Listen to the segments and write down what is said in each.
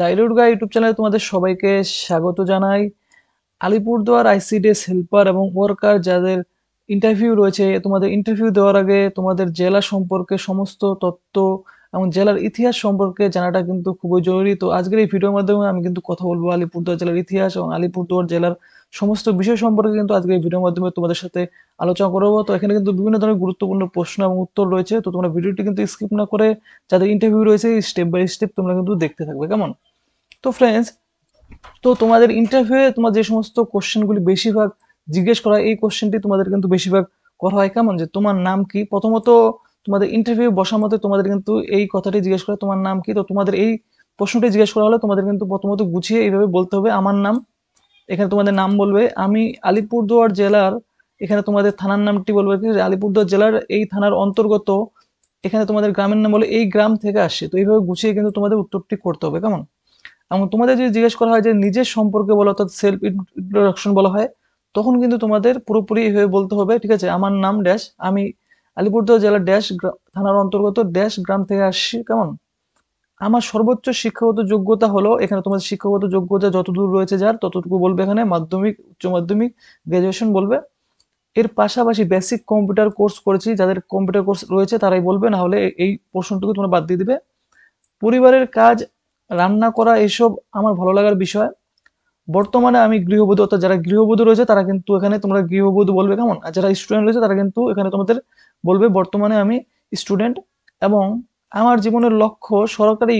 দাইরুর্গা YouTube চ্যানেলে তোমাদের সবাইকে স্বাগত জানাই আলিপুরদুয়ার আইসিডিএস হেল্পার এবং ওয়ার্কার যাদের ইন্টারভিউ রয়েছে তোমাদের ইন্টারভিউ দেওয়ার আগে তোমাদের জেলা সম্পর্কে সমস্ত তত্ত্ব এবং জেলার ইতিহাস সম্পর্কে জানাটা কিন্তু খুবই জরুরি তো আজকের এই ভিডিওর মাধ্যমে আমি কিন্তু কথা বলবো আলিপুরদুয়ার জেলার ইতিহাস এবং আলিপুরদুয়ার জেলার সমস্ত বিষয় সম্পর্কে কিন্তু আজকে এই ভিডিওর মাধ্যমে তোমাদের সাথে আলোচনা করবো তো এখানে কিন্তু বিভিন্ন ধরনের গুরুত্বপূর্ণ প্রশ্ন এবং উত্তর রয়েছে তো তোমরা ভিডিওটি কিন্তু স্কিপ না করে যাদের ইন্টারভিউ রয়েছে স্টেপ বাই স্টেপ তোমরা কিন্তু দেখতে থাকবে কেমন তো ফ্রেন্ডস তো তোমাদের ইন্টারভিউয়ে তোমার যে সমস্ত কোশ্চেনগুলি বেশিরভাগ জিজ্ঞেস করা এই কোশ্চেনটি তোমাদের কিন্তু বেশিরভাগ করা হয় কেমন যে তোমার নাম কি প্রথমত তোমাদের ইন্টারভিউ বসার মতে তোমাদের কিন্তু এই কথাটি জিজ্ঞেস করা তোমার নাম কি তো তোমাদের এই প্রশ্নটি জিজ্ঞেস করা হলে তোমাদের কিন্তু প্রথমত গুছিয়ে এইভাবে বলতে হবে আমার নাম এখানে তোমাদের নাম বলবে আমি আলিপুরদুয়ার জেলার এখানে তোমাদের থানার নামটি বলবে আলিপুরদুয়ার জেলার এই থানার অন্তর্গত এখানে তোমাদের গ্রামের নাম বলে এই গ্রাম থেকে আসছে তো এইভাবে গুছিয়ে কিন্তু তোমাদের উত্তরটি করতে হবে কেমন এবং তোমাদের যদি জিজ্ঞেস করা হয় যে নিজের সম্পর্কে বলো অর্থাৎ সেলফ ইন্ট্রোডাকশন বলা হয় তখন কিন্তু তোমাদের পুরোপুরি এইভাবে বলতে হবে ঠিক আছে আমার নাম ড্যাশ আমি আলিপুরদুয়ার জেলার ড্যাশ থানার অন্তর্গত ড্যাশ গ্রাম থেকে আসছি কেমন আমার সর্বোচ্চ শিক্ষাগত যোগ্যতা হলো এখানে তোমাদের শিক্ষাগত যোগ্যতা যতদূর রয়েছে যার ততটুকু বলবে এখানে মাধ্যমিক উচ্চ মাধ্যমিক গ্র্যাজুয়েশন বলবে এর পাশাপাশি বেসিক কম্পিউটার কোর্স করেছি যাদের কম্পিউটার কোর্স রয়েছে তারাই বলবে না হলে এই প্রশ্নটুকু তোমরা বাদ দিয়ে দিবে পরিবারের কাজ রান্না করা এসব আমার ভালো লাগার বিষয় বর্তমানে আমি গৃহবধূ অর্থাৎ যারা গৃহবধূ রয়েছে তারা কিন্তু এখানে তোমরা গৃহবধূ বলবে কেমন আর যারা স্টুডেন্ট রয়েছে তারা কিন্তু এখানে তোমাদের বলবে বর্তমানে আমি স্টুডেন্ট এবং আমার জীবনের লক্ষ্য সরকারি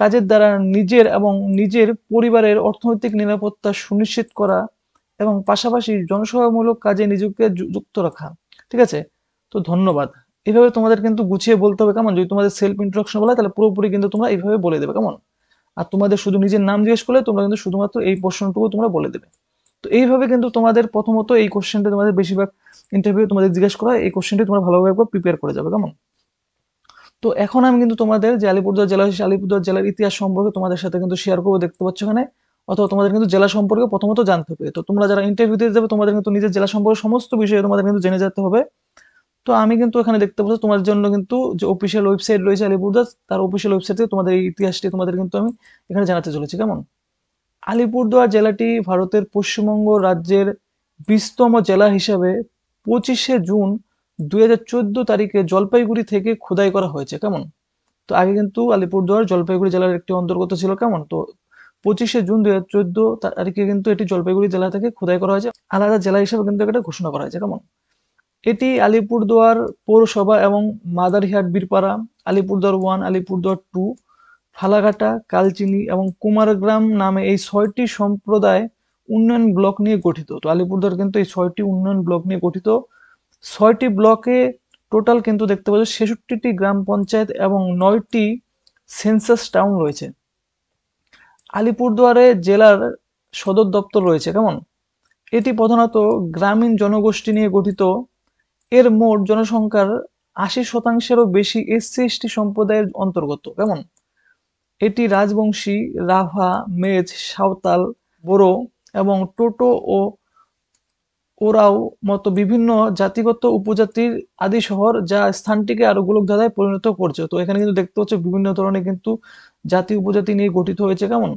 কাজের দ্বারা নিজের এবং নিজের পরিবারের অর্থনৈতিক নিরাপত্তা সুনিশ্চিত করা এবং পাশাপাশি জনসেবামূলক কাজে নিজেকে যুক্ত রাখা ঠিক আছে তো ধন্যবাদ এভাবে তোমাদের কিন্তু গুছিয়ে বলতে হবে কেমন যদি তোমাদের সেলফ ইন্ট্রোডাকশন বলে তাহলে পুরোপুরি কিন্তু তোমরা এইভাবে বলে দেবে কেমন আর তোমাদের শুধু নিজের নাম জিজ্ঞেস করলে তোমরা কিন্তু শুধুমাত্র এই প্রশ্নটুকু তোমরা বলে দেবে তো এইভাবে কিন্তু তোমাদের প্রথমত এই কোশ্চেনটা তোমাদের বেশিরভাগ ইন্টারভিউ তোমাদের জিজ্ঞেস করা এই কোশ্চেনটি তোমরা ভালোভাবে প্রিপেয়ার করে যাবে কেমন তো এখন আমি কিন্তু তোমাদের যে আলিপুরদুয়ার জেলা হয়েছে আলিপুরদুয়ার জেলার ইতিহাস সম্পর্কে তোমাদের সাথে কিন্তু শেয়ার করবো দেখতে পাচ্ছ এখানে অথবা তোমাদের কিন্তু জেলা সম্পর্কে প্রথমত জানতে হবে তো তোমরা যারা ইন্টারভিউ দিতে যাবে তোমাদের কিন্তু নিজের জেলা সম্পর্কে সমস্ত বিষয়ে তোমাদের কিন্তু জেনে যেতে হবে তো আমি কিন্তু এখানে দেখতে পাচ্ছি তোমাদের জন্য কিন্তু যে অফিসিয়াল ওয়েবসাইট রয়েছে আলিপুরদুয়ার তার অফিসিয়াল ওয়েবসাইট থেকে তোমাদের এই ইতিহাসটি তোমাদের কিন্তু আমি এখানে জানাতে চলেছি কেমন আলিপুরদুয়ার জেলাটি ভারতের পশ্চিমবঙ্গ রাজ্যের বিশতম জেলা হিসাবে পঁচিশে জুন দুই তারিখে জলপাইগুড়ি থেকে খোদাই করা হয়েছে কেমন তো আগে কিন্তু আলিপুরদুয়ার জলপাইগুড়ি জেলার একটি অন্তর্গত ছিল কেমন তো পঁচিশে জুন দুই হাজার চোদ্দ তারিখে কিন্তু এটি জলপাইগুড়ি জেলা থেকে খোদাই করা হয়েছে আলাদা জেলা হিসেবে কিন্তু এটা ঘোষণা করা হয়েছে কেমন এটি আলিপুরদুয়ার পৌরসভা এবং মাদারহাট বীরপাড়া আলিপুরদুয়ার ওয়ান আলিপুরদুয়ার টু ফালাঘাটা কালচিনি এবং কুমারগ্রাম নামে এই ছয়টি সম্প্রদায় উন্নয়ন ব্লক নিয়ে গঠিত তো আলিপুরদুয়ার কিন্তু এই ছয়টি উন্নয়ন ব্লক নিয়ে গঠিত ছয়টি ব্লকে টোটাল কিন্তু দেখতে পাচ্ছ ছেষট্টিটি গ্রাম পঞ্চায়েত এবং নয়টি সেন্সাস টাউন রয়েছে আলিপুরদুয়ারে জেলার সদর দপ্তর রয়েছে কেমন এটি প্রধানত গ্রামীণ জনগোষ্ঠী নিয়ে গঠিত এর মোট জনসংখ্যার আশি শতাংশেরও বেশি এসসি এসটি সম্প্রদায়ের অন্তর্গত কেমন এটি রাজবংশী রাভা মেজ সাঁওতাল বোরো এবং টোটো ও ওরাও মতো বিভিন্ন জাতিগত উপজাতির আদি শহর যা স্থানটিকে আরো গোলক গোলকধাঁধায় পরিণত করছে তো এখানে কিন্তু দেখতে হচ্ছে বিভিন্ন ধরনের কিন্তু জাতি উপজাতি নিয়ে গঠিত হয়েছে কেমন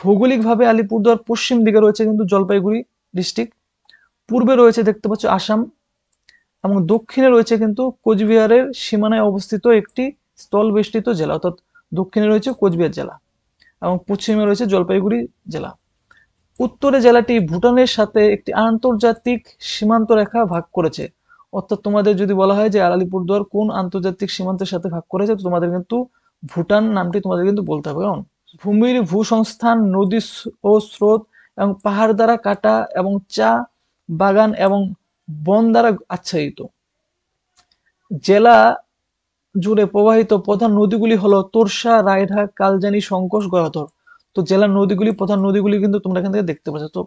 ভৌগোলিকভাবে আলিপুরদুয়ার পশ্চিম দিকে রয়েছে কিন্তু জলপাইগুড়ি ডিস্ট্রিক্ট পূর্বে রয়েছে দেখতে পাচ্ছ আসাম এবং দক্ষিণে রয়েছে কিন্তু কোচবিহারের সীমানায় অবস্থিত একটি স্থল বেষ্টিত জেলা অর্থাৎ দক্ষিণে রয়েছে কোচবিহার জেলা এবং পশ্চিমে রয়েছে জলপাইগুড়ি জেলা উত্তরে জেলাটি ভুটানের সাথে একটি আন্তর্জাতিক সীমান্ত রেখা ভাগ করেছে অর্থাৎ তোমাদের যদি বলা হয় যে দুয়ার কোন আন্তর্জাতিক সীমান্তের সাথে ভাগ করেছে তো তোমাদের কিন্তু ভুটান নামটি তোমাদের কিন্তু বলতে হবে কারণ ভূমির ভূসংস্থান নদী ও স্রোত এবং পাহাড় দ্বারা কাটা এবং চা বাগান এবং বন দ্বারা আচ্ছাদিত জেলা জুড়ে প্রবাহিত প্রধান নদীগুলি হলো তোরসা রায়ঢা কালজানি সংকোষ গয়াধর তো জেলার নদীগুলি প্রধান নদীগুলি কিন্তু তোমরা এখান থেকে দেখতে পাচ্ছ তো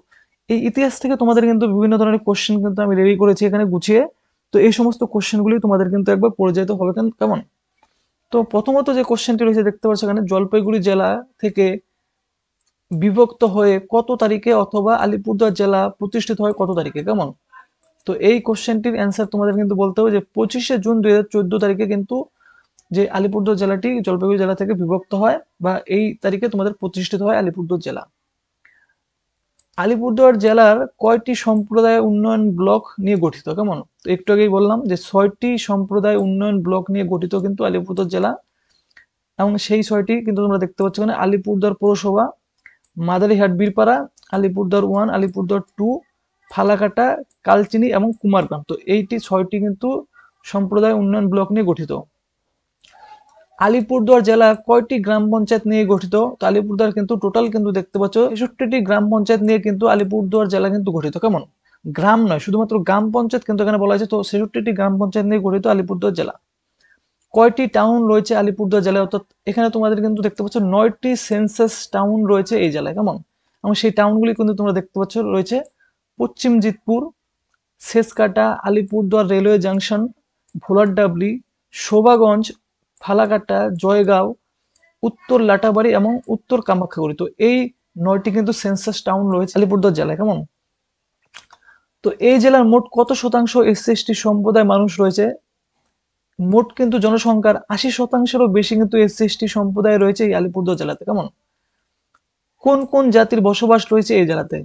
এই ইতিহাস থেকে তোমাদের কিন্তু বিভিন্ন ধরনের কোশ্চেন কিন্তু আমি রেডি করেছি এখানে গুছিয়ে তো এই সমস্ত কোশ্চেনগুলি তোমাদের কিন্তু একবার পড়ে যেতে হবে কেমন তো প্রথমত যে কোশ্চেনটি রয়েছে দেখতে পাচ্ছ এখানে জলপাইগুড়ি জেলা থেকে বিভক্ত হয়ে কত তারিখে অথবা আলিপুরদুয়ার জেলা প্রতিষ্ঠিত হয় কত তারিখে কেমন তো এই কোশ্চেনটির অ্যান্সার তোমাদের কিন্তু বলতে হবে যে পঁচিশে জুন দুই তারিখে কিন্তু যে আলিপুরদুয়ার জেলাটি জলপাইগুড়ি জেলা থেকে বিভক্ত হয় বা এই তারিখে তোমাদের প্রতিষ্ঠিত হয় আলিপুরদুয়ার জেলা আলিপুরদুয়ার জেলার কয়টি সম্প্রদায় উন্নয়ন ব্লক নিয়ে গঠিত কেমন একটু আগেই বললাম যে ছয়টি সম্প্রদায় উন্নয়ন ব্লক নিয়ে গঠিত কিন্তু আলিপুরদুয়ার জেলা এবং সেই ছয়টি কিন্তু তোমরা দেখতে পাচ্ছ এখানে আলিপুরদুয়ার পৌরসভা মাদারিহাট বীরপাড়া আলিপুরদুয়ার ওয়ান আলিপুরদুয়ার টু ফালাকাটা কালচিনি এবং কুমারগ্রাম তো এইটি ছয়টি কিন্তু সম্প্রদায় উন্নয়ন ব্লক নিয়ে গঠিত আলিপুরদুয়ার জেলা কয়টি গ্রাম পঞ্চায়েত নিয়ে গঠিত তো আলিপুরদুয়ার কিন্তু টোটাল কিন্তু দেখতে পাচ্ছ তেষট্টিটি গ্রাম পঞ্চায়েত নিয়ে কিন্তু আলিপুরদুয়ার জেলা কিন্তু গঠিত কেমন গ্রাম নয় শুধুমাত্র গ্রাম পঞ্চায়েত কিন্তু এখানে বলা হয়েছে তো ছেষট্টিটি গ্রাম পঞ্চায়েত নিয়ে গঠিত আলিপুরদুয়ার জেলা কয়টি টাউন রয়েছে আলিপুরদুয়ার জেলায় অর্থাৎ এখানে তোমাদের কিন্তু দেখতে পাচ্ছ নয়টি সেন্সাস টাউন রয়েছে এই জেলায় কেমন এবং সেই টাউনগুলি কিন্তু তোমরা দেখতে পাচ্ছ রয়েছে পশ্চিম জিতপুর সেচকাটা আলিপুরদুয়ার রেলওয়ে জাংশন ভোলারডাবলি শোভাগঞ্জ ফালাকাটা জয়গাঁও উত্তর লাটাবাড়ি এবং উত্তর কামাখ্যাগুড়ি তো এই নয়টি কিন্তু সেন্সাস টাউন রয়েছে আলিপুরদুয়ার জেলায় কেমন তো এই জেলার মোট কত শতাংশ এস এসটি সম্প্রদায় মানুষ রয়েছে মোট কিন্তু জনসংখ্যার আশি শতাংশেরও বেশি কিন্তু এস সম্প্রদায় রয়েছে এই আলিপুরদুয়ার জেলাতে কেমন কোন কোন জাতির বসবাস রয়েছে এই জেলাতে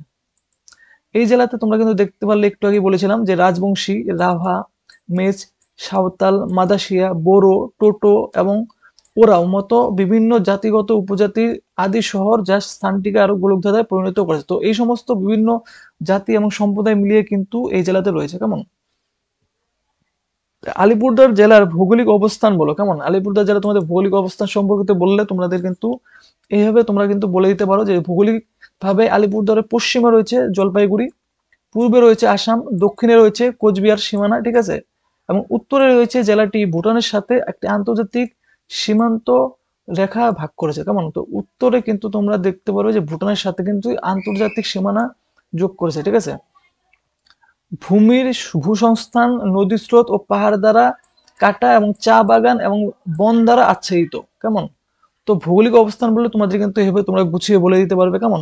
এই জেলাতে তোমরা কিন্তু দেখতে পারলে একটু আগে বলেছিলাম যে রাজবংশী রাভা মেচ সাঁওতাল মাদাসিয়া বোরো টোটো এবং ওরাও মতো বিভিন্ন জাতিগত উপজাতির আদি শহর যা স্থানটিকে আরো গোলকধাঁধায় পরিণত করেছে তো এই সমস্ত বিভিন্ন জাতি এবং সম্প্রদায় মিলিয়ে কিন্তু এই জেলাতে রয়েছে কেমন আলিপুরদার জেলার ভৌগোলিক অবস্থান বলো কেমন আলিপুরদার জেলা তোমাদের ভৌগোলিক অবস্থান সম্পর্কিত বললে তোমাদের কিন্তু এইভাবে তোমরা কিন্তু বলে দিতে পারো যে ভৌগোলিকভাবে আলিপুরদারের পশ্চিমে রয়েছে জলপাইগুড়ি পূর্বে রয়েছে আসাম দক্ষিণে রয়েছে কোচবিহার সীমানা ঠিক আছে এবং উত্তরে রয়েছে জেলাটি ভুটানের সাথে একটি আন্তর্জাতিক সীমান্ত রেখা ভাগ করেছে কেমন তো উত্তরে কিন্তু তোমরা দেখতে পারবে যে ভুটানের সাথে কিন্তু আন্তর্জাতিক সীমানা যোগ করেছে ঠিক আছে ভূমির ভূসংস্থান নদী স্রোত ও পাহাড় দ্বারা কাটা এবং চা বাগান এবং বন দ্বারা আচ্ছাদিত কেমন তো ভৌগোলিক অবস্থান বলে তোমাদের কিন্তু এভাবে তোমরা গুছিয়ে বলে দিতে পারবে কেমন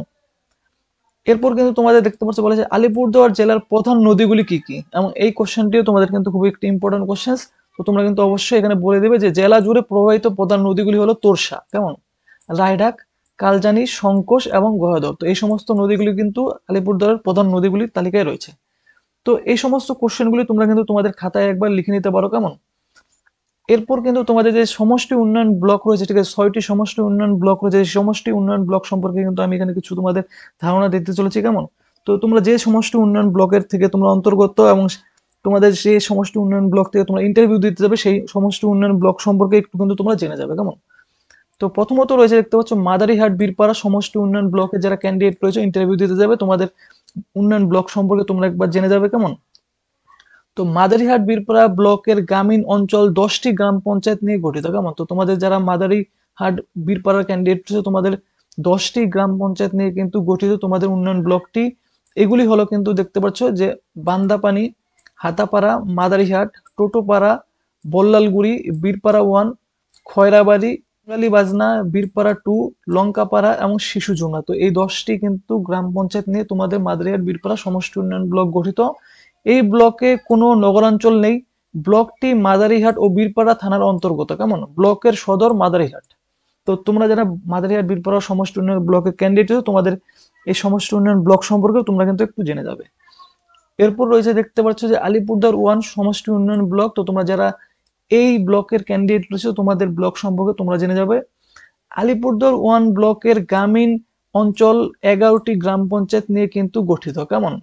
এরপর কিন্তু তোমাদের দেখতে পাচ্ছ বলেছে আলিপুরদুয়ার জেলার প্রধান নদীগুলি কি কি এবং এই কোশ্চেনটিও তোমাদের কিন্তু খুবই একটি ইম্পর্টেন্ট কোশ্চেন তো তোমরা কিন্তু অবশ্যই এখানে বলে দেবে যে জেলা জুড়ে প্রবাহিত প্রধান নদীগুলি হলো তোরসা কেমন রায়ডাক কালজানি সংকোষ এবং গহদর তো এই সমস্ত নদীগুলি কিন্তু আলিপুরদুয়ারের প্রধান নদীগুলির তালিকায় রয়েছে তো এই সমস্ত কোশ্চেনগুলি তোমরা কিন্তু তোমাদের খাতায় একবার লিখে নিতে পারো কেমন এরপর কিন্তু তোমাদের যে সমষ্টি উন্নয়ন ব্লক রয়েছে ঠিক আছে ছয়টি সমষ্টি উন্নয়ন ব্লক রয়েছে সেই সমষ্টি উন্নয়ন ব্লক সম্পর্কে কিন্তু আমি এখানে কিছু তোমাদের ধারণা দিতে চলেছি কেমন তো তোমরা যে সমষ্টি উন্নয়ন ব্লকের থেকে তোমরা অন্তর্গত এবং তোমাদের যে সমষ্টি উন্নয়ন ব্লক থেকে তোমরা ইন্টারভিউ দিতে যাবে সেই সমষ্টি উন্নয়ন ব্লক সম্পর্কে একটু কিন্তু তোমরা জেনে যাবে কেমন তো প্রথমত রয়েছে দেখতে পাচ্ছ মাদারিহাট বীরপাড়া সমষ্টি উন্নয়ন ব্লকে যারা ক্যান্ডিডেট রয়েছে ইন্টারভিউ দিতে যাবে তোমাদের উন্নয়ন ব্লক সম্পর্কে তোমরা একবার জেনে যাবে কেমন তো মাদারিহাট বীরপাড়া ব্লকের গ্রামীণ অঞ্চল দশটি গ্রাম পঞ্চায়েত নিয়ে গঠিত কেমন তো তোমাদের যারা মাদারিহাট বীরপাড়ার ক্যান্ডিডেট তোমাদের দশটি গ্রাম পঞ্চায়েত নিয়ে কিন্তু গঠিত তোমাদের উন্নয়ন ব্লকটি এগুলি হলো কিন্তু দেখতে পাচ্ছ যে বান্দাপানি হাতাপাড়া মাদারিহাট টোটোপাড়া বল্লালগুড়ি বীরপাড়া ওয়ান খয়রাবাড়ি বাঙালি বাজনা বীরপাড়া টু লঙ্কাপাড়া এবং শিশু জোনা তো এই দশটি কিন্তু গ্রাম পঞ্চায়েত নিয়ে তোমাদের মাদারিহাট বীরপাড়া সমষ্টি উন্নয়ন ব্লক গঠিত এই ব্লকে কোনো নগরাঞ্চল নেই ব্লকটি মাদারিহাট ও বীরপাড়া থানার অন্তর্গত কেমন ব্লকের সদর মাদারিহাট তো তোমরা যারা মাদারিহাট বীরপাড়া সমষ্টি উন্নয়ন ব্লকের ক্যান্ডিডেট তোমাদের এই সমষ্টি উন্নয়ন ব্লক সম্পর্কে তোমরা কিন্তু একটু জেনে যাবে এরপর রয়েছে দেখতে পাচ্ছ যে আলিপুরদার ওয়ান সমষ্টি উন্নয়ন ব্লক তো তোমরা যারা এই ব্লকের ক্যান্ডিডেট রয়েছে তোমাদের ব্লক সম্পর্কে তোমরা জেনে যাবে আলিপুরদুয়ার ওয়ান ব্লকের গ্রামীণ অঞ্চল এগারোটি গ্রাম পঞ্চায়েত নিয়ে কিন্তু গঠিত কেমন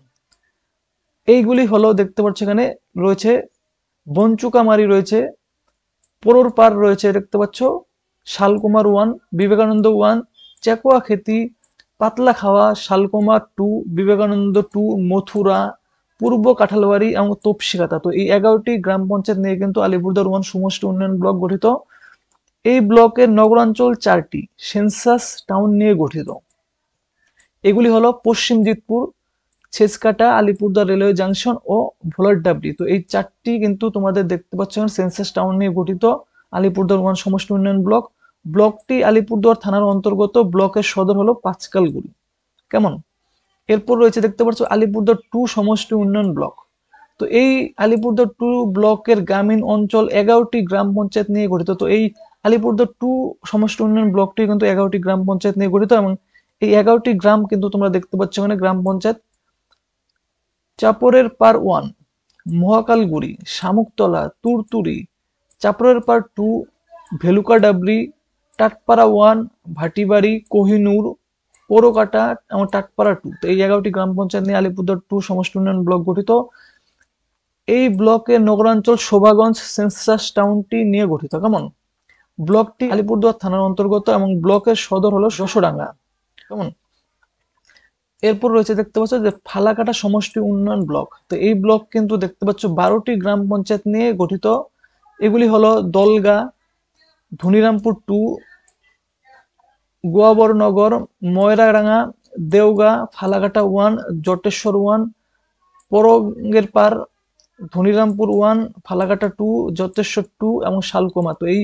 এইগুলি হলো দেখতে পাচ্ছ এখানে রয়েছে বঞ্চুকামারি রয়েছে পরোর পার রয়েছে দেখতে পাচ্ছ শালকুমার ওয়ান বিবেকানন্দ ওয়ান চেকোয়া খেতি Patlakhawa Salkumar two Vivekananda two Mathura Purba Kanthalbari এবং তপসিকাতা তো এই এগারোটি গ্রাম পঞ্চায়েত নিয়ে কিন্তু আলিপুরদার ওয়ান সমষ্টি উন্নয়ন ব্লক গঠিত এই ব্লকের নগরাঞ্চল চারটি সেন্সাস টাউন নিয়ে গঠিত এগুলি হলো পশ্চিম জিতপুর ছেচকাটা আলিপুরদুয়ার রেলওয়ে জাংশন ও ভোলারডাবরি তো এই চারটি কিন্তু তোমাদের দেখতে পাচ্ছ সেন্সাস টাউন নিয়ে গঠিত আলিপুরদুয়ার ওয়ান সমষ্টি উন্নয়ন ব্লক ব্লকটি আলিপুরদুয়ার থানার অন্তর্গত ব্লকের সদর হলো পাঁচকালগুড়ি কেমন এরপর রয়েছে দেখতে পাচ্ছ আলিপুরদুয়ার টু সমষ্টি উন্নয়ন ব্লক তো এই আলিপুরদুয়ার টু ব্লকের গ্রামীণ অঞ্চল এগারোটি গ্রাম পঞ্চায়েত নিয়ে গঠিত তো এই আলিপুরদুয়ার টু সমষ্টি উন্নয়ন ব্লকটি কিন্তু এগারোটি গ্রাম পঞ্চায়েত নিয়ে গঠিত এবং এই এগারোটি গ্রাম কিন্তু তোমরা দেখতে পাচ্ছ এখানে গ্রাম panchayat Chaprer Par one Mahakalguri Shamuktala Turturi Chaprer Par two Bhelukadabri Tatpara one Bhatibari Kohinoor Porokata এবং টাটপাড়া টু তো এই জায়গাটি গ্রাম পঞ্চায়েত নিয়ে আলিপুরদার টু সমষ্টি উন্নয়ন ব্লক গঠিত এই ব্লকের নগরাঞ্চল শোভাগঞ্জ সেন্সাস টাউনটি নিয়ে গঠিত কেমন ব্লকটি আলিপুরদুয়ার থানার অন্তর্গত এবং ব্লকের সদর হলো শশডাঙ্গা কেমন এরপর রয়েছে দেখতে পাচ্ছ যে ফালাকাটা সমষ্টি উন্নয়ন ব্লক তো এই ব্লক কিন্তু দেখতে পাচ্ছ বারোটি গ্রাম পঞ্চায়েত নিয়ে গঠিত এগুলি হলো Dalgaon Dhanirampur two Guabarnagar Moyradanga Deoga Falakata one Jateswar one Paranger Par Dhanirampur one Falakata two Jateswar two এবং শালকোমা তো এই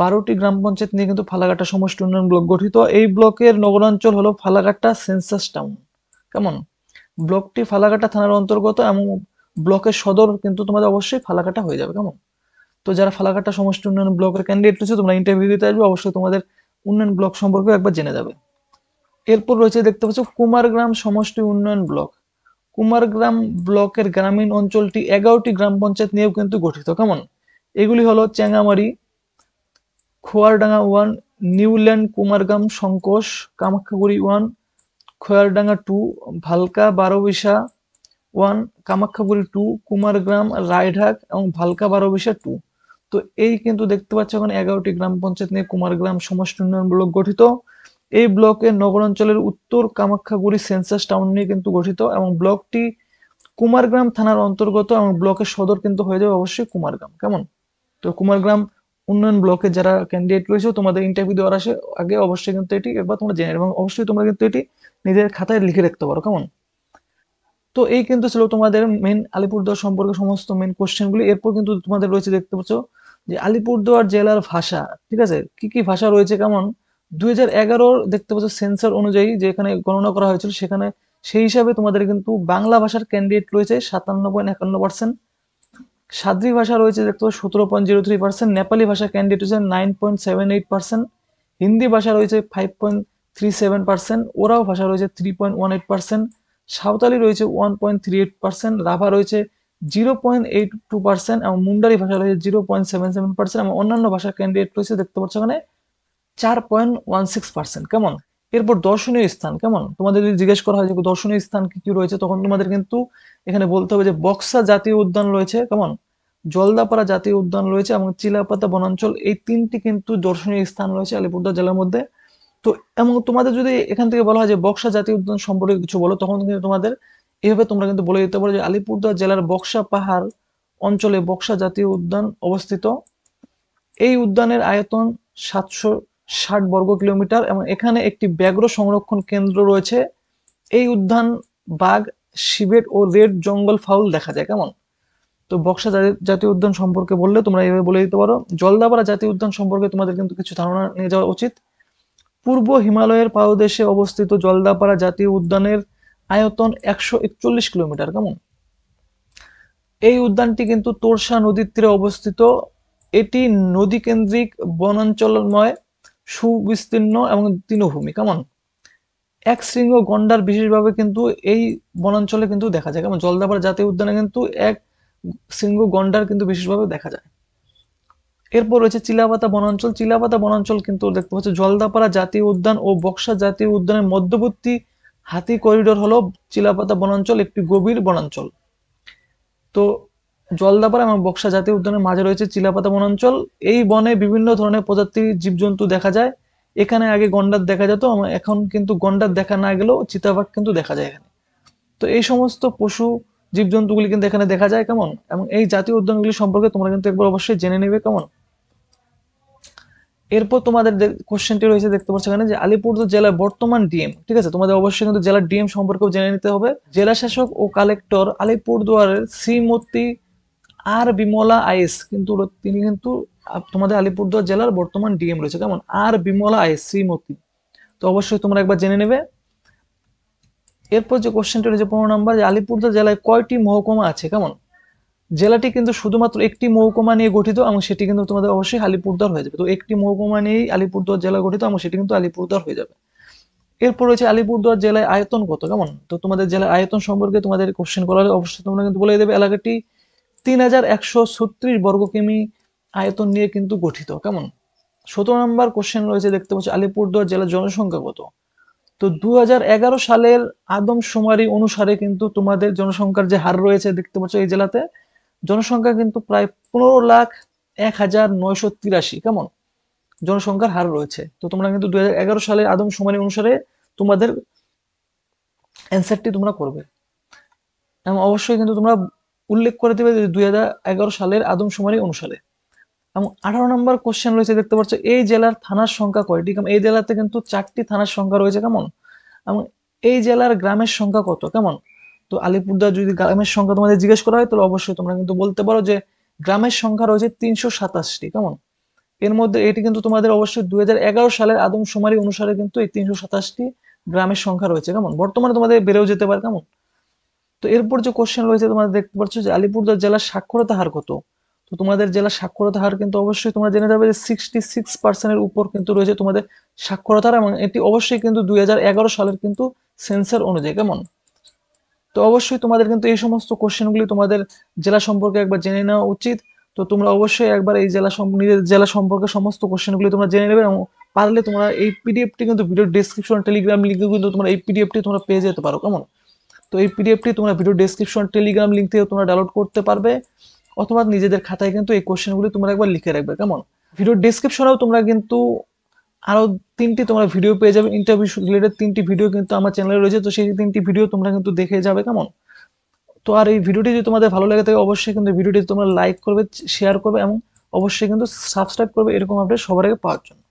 বারোটি গ্রাম পঞ্চায়েত নিয়ে কিন্তু ফালাঘাটা সমষ্টি উন্নয়ন ব্লক গঠিত এই ব্লকের নগরাঞ্চল হলো ফালাঘাটা সেন্সাস টাউন কেমন ব্লকটি ফালাঘাটা থানার অন্তর্গত এবং ব্লকের সদর কিন্তু তোমাদের অবশ্যই ফালাকাটা হয়ে যাবে কেমন তো যারা ফালাকাটা সমষ্টি উন্নয়ন ব্লকের ক্যান্ডিডেট রয়েছে তোমরা ইন্টারভিউ দিতে আসবে অবশ্যই তোমাদের উন্নয়ন ব্লক সম্পর্কে একবার জেনে যাবে এরপর রয়েছে দেখতে পাচ্ছ কুমারগ্রাম সমষ্টি উন্নয়ন ব্লক কুমারগ্রাম ব্লকের গ্রামীণ অঞ্চলটি এগারোটি গ্রাম পঞ্চায়েত নিয়েও কিন্তু গঠিত কেমন এগুলি হলো Chengmari Khoardanga one Newland Kumargram Sankosh Kamakhyaguri one Khoardanga two Bhalka Barobisha one Kamakhyaguri two Kumargram Raidak এবং ভালকা বারোবিশা টু তো এই কিন্তু দেখতে পাচ্ছ এখন এগারোটি গ্রাম পঞ্চায়েত নিয়ে কুমারগ্রাম সমষ্টি উন্নয়ন ব্লক গঠিত এই ব্লকে নগর অঞ্চলের উত্তর কামাখ্যাগুড়ি সেন্সাস টাউন নিয়ে কিন্তু গঠিত এবং ব্লকটি কুমারগ্রাম থানার অন্তর্গত এবং ব্লকের সদর কিন্তু হয়ে যাবে অবশ্যই কুমারগ্রাম কেমন তো কুমারগ্রাম উন্নয়ন ব্লকে যারা ক্যান্ডিডেট রয়েছে তোমাদের ইন্টারভিউ দেওয়ার আসে আগে অবশ্যই কিন্তু এটি একবার তোমরা জেনে এবং অবশ্যই তোমরা কিন্তু এটি নিজের খাতায় লিখে রাখতে পারো কেমন তো এই কিন্তু ছিল তোমাদের মেন আলিপুরদুয়ার সম্পর্কে সমস্ত মেন কোশ্চেনগুলি এরপর কিন্তু তোমাদের রয়েছে দেখতে পাচ্ছ যে আলিপুরদুয়ার জেলার ভাষা ঠিক আছে কি কি ভাষা রয়েছে কেমন দুই হাজার এগারোর দেখতে পাচ্ছ সেন্সার অনুযায়ী যে এখানে গণনা করা হয়েছিল সেখানে সেই হিসাবে তোমাদের কিন্তু বাংলা ভাষার ক্যান্ডিডেট রয়েছে সাতান্ন পয়েন্ট একান্ন পার্সেন্ট সাদ্রি ভাষা রয়েছে দেখতে পাবো সতেরো point zero three percent Nepali ভাষা ক্যান্ডিডেট হচ্ছে nine point seven eight percent Hindi ভাষা রয়েছে five point three seven percent Oraon ভাষা রয়েছে three point one eight percent Santali রয়েছে one point three eight percent Rava রয়েছে zero point eight two percent এবং মুন্ডারি ভাষা রয়েছে zero point seven seven percent এবং অন্যান্য ভাষার ক্যান্ডিডেট রয়েছে দেখতে পাচ্ছ ওখানে চার পয়েন্ট ওয়ান সিক্স পার্সেন্ট কেমন এরপর দর্শনীয় স্থান কেমন তোমাদের যদি জিজ্ঞেস করা হয় যে দর্শনীয় স্থান কি কি রয়েছে তখন তোমাদের কিন্তু এখানে বলতে হবে যে বক্সা জাতীয় উদ্যান রয়েছে কেমন জলদাপাড়া জাতীয় উদ্যান রয়েছে এবং চিলাপাতা বনাঞ্চল এই তিনটি কিন্তু দর্শনীয় স্থান রয়েছে আলিপুরদার জেলার মধ্যে তো এবং তোমাদের যদি এখান থেকে বলা হয় যে বক্সা জাতীয় উদ্যান সম্পর্কে কিছু বলো তখন কিন্তু তোমাদের এভাবে তোমরা কিন্তু বলে দিতে পারো যে আলিপুরদুয়ার জেলার বক্সা পাহাড় অঞ্চলে বক্সা জাতীয় উদ্যান অবস্থিত এই উদ্যানের আয়তন সাতশো ষাট বর্গ কিলোমিটার এবং এখানে একটি ব্যাঘ্র সংরক্ষণ কেন্দ্র রয়েছে এই উদ্যান বাঘ শিবেট ও রেড জঙ্গল ফাউল দেখা যায় কেমন তো বক্সা জাতীয় উদ্যান সম্পর্কে বললে তোমরা এভাবে বলে দিতে পারো জলদাপাড়া জাতীয় উদ্যান সম্পর্কে তোমাদের কিন্তু কিছু ধারণা নিয়ে যাওয়া উচিত পূর্ব হিমালয়ের পাদদেশে অবস্থিত জলদাপাড়া জাতীয় উদ্যানের আয়তন একশো একচল্লিশ কিলোমিটার কেমন এই উদ্যানটি কিন্তু তোরসা নদীর তীরে অবস্থিত এটি নদী কেন্দ্রিক বনাঞ্চলময় সুবিস্তীর্ণ এবং তৃণভূমি কেমন এক শৃঙ্গ গন্ডার বিশেষভাবে কিন্তু এই বনাঞ্চলে কিন্তু দেখা যায় কেমন জলদাপাড়া জাতীয় উদ্যানে কিন্তু এক শৃঙ্গ গন্ডার কিন্তু বিশেষভাবে দেখা যায় এরপর রয়েছে চিলাপাতা বনাঞ্চল চিলাপাতা বনাঞ্চল কিন্তু দেখতে পাচ্ছি জলদাপাড়া জাতীয় উদ্যান ও বক্সা জাতীয় উদ্যানের মধ্যবর্তী হাতি করিডোর হলো চিলাপাতা বনাঞ্চল একটি গভীর বনাঞ্চল তো জলদাপাড়া এবং বক্সা জাতীয় উদ্যানের মাঝে রয়েছে চিলাপাতা বনাঞ্চল এই বনে বিভিন্ন ধরনের প্রজাতির জীবজন্তু দেখা যায় এখানে আগে গন্ডার দেখা যেত এখন কিন্তু গন্ডার দেখা না গেলেও চিতাবাঘ কিন্তু দেখা যায় এখানে তো এই সমস্ত পশু জীবজন্তুগুলি কিন্তু এখানে দেখা যায় কেমন এবং এই জাতীয় উদ্যানগুলি সম্পর্কে তোমরা কিন্তু একবার অবশ্যই জেনে নেবে কেমন এরপর তোমাদের কোশ্চেনটি রয়েছে দেখতে পাচ্ছ এখানে যে আলিপুরদুয়ার জেলার বর্তমান ডিএম ঠিক আছে তোমাদের অবশ্যই কিন্তু জেলার ডিএম সম্পর্কেও জেনে নিতে হবে জেলা শাসক ও কালেক্টর আলিপুরদুয়ারের শ্রীমতী আর বিমলা আইস কিন্তু তিনি কিন্তু তোমাদের আলিপুরদুয়ার জেলার বর্তমান ডিএম রয়েছে কেমন আর বিমলা আইস শ্রীমতী তো অবশ্যই তোমরা একবার জেনে নেবে এরপর যে কোশ্চেনটা রয়েছে পনেরো নম্বর যে আলিপুরদুয়ার জেলায় কয়টি মহকুমা আছে কেমন জেলাটি কিন্তু শুধুমাত্র একটি মহকুমা নিয়ে গঠিত এবং সেটি কিন্তু তোমাদের অবশ্যই আলিপুরদুয়ার হয়ে যাবে তো একটি মহকুমা নিয়েই আলিপুরদুয়ার জেলা গঠিত এবং সেটি কিন্তু আলিপুরদুয়ার হয়ে যাবে এরপর রয়েছে আলিপুরদুয়ার জেলায় আয়তন কত কেমন তো তোমাদের জেলায় আয়তন সম্পর্কে তোমাদের কোশ্চেন করা হলে অবশ্যই তোমরা কিন্তু বলে দেবে এলাকাটি তিন হাজার একশো ছত্রিশ বর্গ কিমি আয়তন নিয়ে কিন্তু গঠিত কেমন সতেরো নম্বর কোশ্চেন রয়েছে দেখতে পাচ্ছি আলিপুরদুয়ার জেলার জনসংখ্যা কত তো দু সালের আদমশুমারি অনুসারে কিন্তু তোমাদের জনসংখ্যার যে হার রয়েছে দেখতে পাচ্ছ এই জেলাতে জনসংখ্যা কিন্তু প্রায় পনেরো লাখ এক হাজার নয়শো তিরাশি কেমন জনসংখ্যার হার রয়েছে তো তোমরা কিন্তু দু সালের সুমারি অনুসারে তোমাদের অ্যান্সারটি তোমরা করবে অবশ্যই কিন্তু তোমরা উল্লেখ করে দেবে দুই সালের আদমশুমারি অনুসারে এবং আঠারো নম্বর কোশ্চেন রয়েছে দেখতে পাচ্ছ এই জেলার থানার সংখ্যা কয়টি কেমন এই জেলাতে কিন্তু চারটি থানার সংখ্যা রয়েছে কেমন এবং এই জেলার গ্রামের সংখ্যা কত কেমন তো আলিপুরদার যদি গ্রামের সংখ্যা তোমাদের জিজ্ঞেস করা হয় তাহলে অবশ্যই তোমরা কিন্তু বলতে পারো যে গ্রামের সংখ্যা রয়েছে তিনশো সাতাশটি কেমন এর মধ্যে এটি কিন্তু তোমাদের অবশ্যই দুই সালের আদমশুমারি অনুসারে কিন্তু এই তিনশো সাতাশটি গ্রামের সংখ্যা রয়েছে কেমন বর্তমানে তোমাদের বেড়েও যেতে পারে কেমন তো এরপর যে কোশ্চেন রয়েছে তোমরা দেখতে পাচ্ছ যে আলিপুরদুয়ার জেলার সাক্ষরতা হার কত তো তোমাদের জেলার সাক্ষরতা হার কিন্তু অবশ্যই তোমরা জেনে যাবে যে সিক্সটি সিক্স পার্সেন্টের উপর কিন্তু রয়েছে তোমাদের সাক্ষরতার এবং এটি অবশ্যই কিন্তু দুই সালের কিন্তু সেন্সার অনুযায়ী কেমন তো অবশ্যই তোমাদের কিন্তু এই সমস্ত কোশ্চেনগুলি তোমাদের জেলা সম্পর্কে একবার জেনে নেওয়া উচিত তো তোমরা অবশ্যই একবার এই জেলা নিজের জেলা সম্পর্কে সমস্ত কোশ্চেনগুলি তোমরা জেনে নেবে এবং পারলে তোমরা এই পিডিএফটি কিন্তু ভিডিও ডিসক্রিপশন টেলিগ্রাম লিখে কিন্তু তোমরা এই পিডিএফটি তোমরা পেয়ে যেতে পারো কেমন তো এই পিডিএফটি তোমরা ভিডিও ডেসক্রিপশন টেলিগ্রাম লিঙ্ক থেকে তোমরা ডাউনলোড করতে পারবে অথবা নিজেদের খাতায় কিন্তু এই কোয়েশ্চেনগুলি তোমরা একবার লিখে রাখবে কেমন ভিডিও ডেসক্রিপশনেও তোমরা কিন্তু আরও তিনটি তোমরা ভিডিও পেয়ে যাবে ইন্টারভিউ রিলেটেড তিনটি ভিডিও কিন্তু আমার চ্যানেলে রয়েছে তো সেই তিনটি ভিডিও তোমরা কিন্তু দেখে যাবে কেমন তো আর এই ভিডিওটি যদি তোমাদের ভালো লাগে থাকে অবশ্যই কিন্তু ভিডিওটি তোমরা লাইক করবে শেয়ার করবে এবং অবশ্যই কিন্তু সাবস্ক্রাইব করবে এরকম আপডেট সবার আগে পাওয়ার জন্য